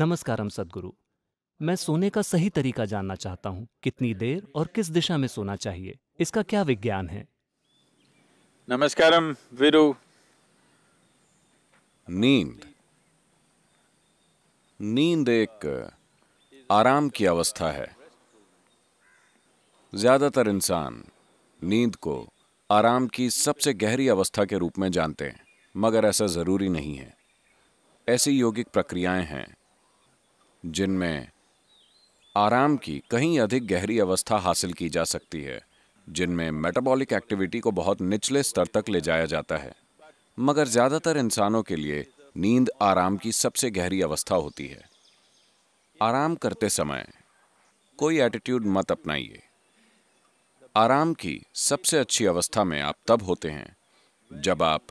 नमस्कारम सदगुरु मैं सोने का सही तरीका जानना चाहता हूँ कितनी देर और किस दिशा में सोना चाहिए इसका क्या विज्ञान है नमस्कारम वीरु नींद नींद एक आराम की अवस्था है ज्यादातर इंसान नींद को आराम की सबसे गहरी अवस्था के रूप में जानते हैं मगर ऐसा जरूरी नहीं है ऐसी योगिक प्रक्रियाएं हैं जिनमें आराम की कहीं अधिक गहरी अवस्था हासिल की जा सकती है जिनमें मेटाबॉलिक एक्टिविटी को बहुत निचले स्तर तक ले जाया जाता है मगर ज़्यादातर इंसानों के लिए नींद आराम की सबसे गहरी अवस्था होती है आराम करते समय कोई एटीट्यूड मत अपनाइए आराम की सबसे अच्छी अवस्था में आप तब होते हैं जब आप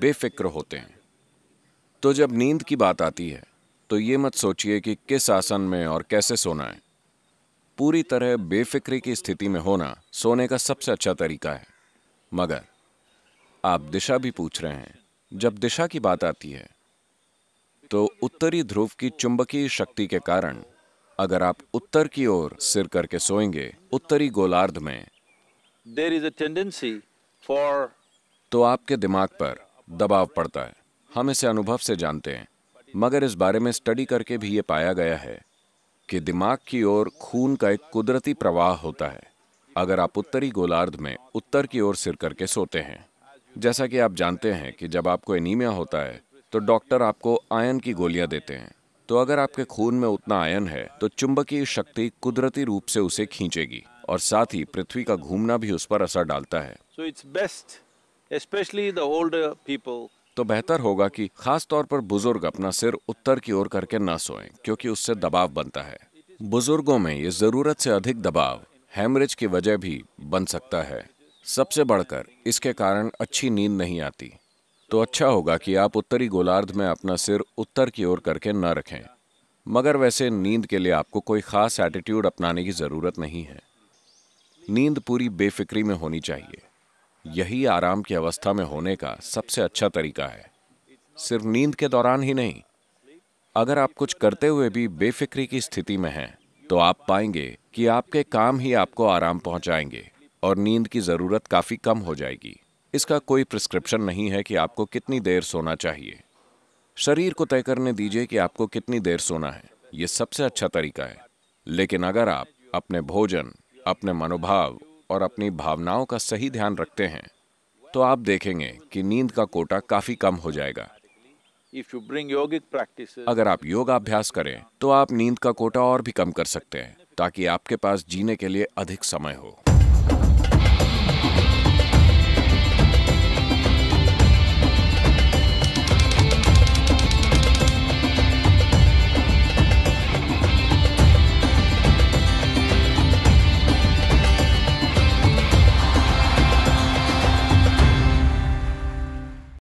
बेफिक्र होते हैं तो जब नींद की बात आती है तो ये मत सोचिए कि किस आसन में और कैसे सोना है पूरी तरह बेफिक्री की स्थिति में होना सोने का सबसे अच्छा तरीका है मगर आप दिशा भी पूछ रहे हैं जब दिशा की बात आती है तो उत्तरी ध्रुव की चुंबकीय शक्ति के कारण अगर आप उत्तर की ओर सिर करके सोएंगे उत्तरी गोलार्ध में देर इज अटेंडेंसी फॉर तो आपके दिमाग पर दबाव पड़ता है हम इसे अनुभव से जानते हैं मगर इस बारे में स्टडी करके भी ये पाया गया है कि दिमाग की ओर खून का एक कुदरती प्रवाह होता है अगर आप उत्तरी गोलार्ध में उत्तर की ओर सिर करके सोते हैं जैसा कि आप जानते हैं कि जब आपको एनीमिया होता है तो डॉक्टर आपको आयन की गोलियां देते हैं तो अगर आपके खून में उतना आयन है तो चुंबकीय शक्ति कुदरती रूप से उसे खींचेगी और साथ ही पृथ्वी का घूमना भी उस पर असर डालता है so it's best, especially the older people तो बेहतर होगा कि खास तौर पर बुजुर्ग अपना सिर उत्तर की ओर करके ना सोएं क्योंकि उससे दबाव बनता है बुजुर्गों में ये जरूरत से अधिक दबाव हेमरेज की वजह भी बन सकता है सबसे बढ़कर इसके कारण अच्छी नींद नहीं आती तो अच्छा होगा कि आप उत्तरी गोलार्ध में अपना सिर उत्तर की ओर करके न रखें मगर वैसे नींद के लिए आपको कोई खास एटीट्यूड अपनाने की ज़रूरत नहीं है नींद पूरी बेफिक्री में होनी चाहिए यही आराम की अवस्था में होने का सबसे अच्छा तरीका है सिर्फ नींद के दौरान ही नहीं अगर आप कुछ करते हुए भी बेफिक्री की स्थिति में हैं तो आप पाएंगे कि आपके काम ही आपको आराम पहुंचाएंगे और नींद की ज़रूरत काफ़ी कम हो जाएगी इसका कोई प्रिस्क्रिप्शन नहीं है कि आपको कितनी देर सोना चाहिए शरीर को तय करने दीजिए कि आपको कितनी देर सोना है यह सबसे अच्छा तरीका है लेकिन अगर आप अपने भोजन अपने मनोभाव और अपनी भावनाओं का सही ध्यान रखते हैं तो आप देखेंगे कि नींद का कोटा काफी कम हो जाएगा अगर आप योगाभ्यास करें तो आप नींद का कोटा और भी कम कर सकते हैं ताकि आपके पास जीने के लिए अधिक समय हो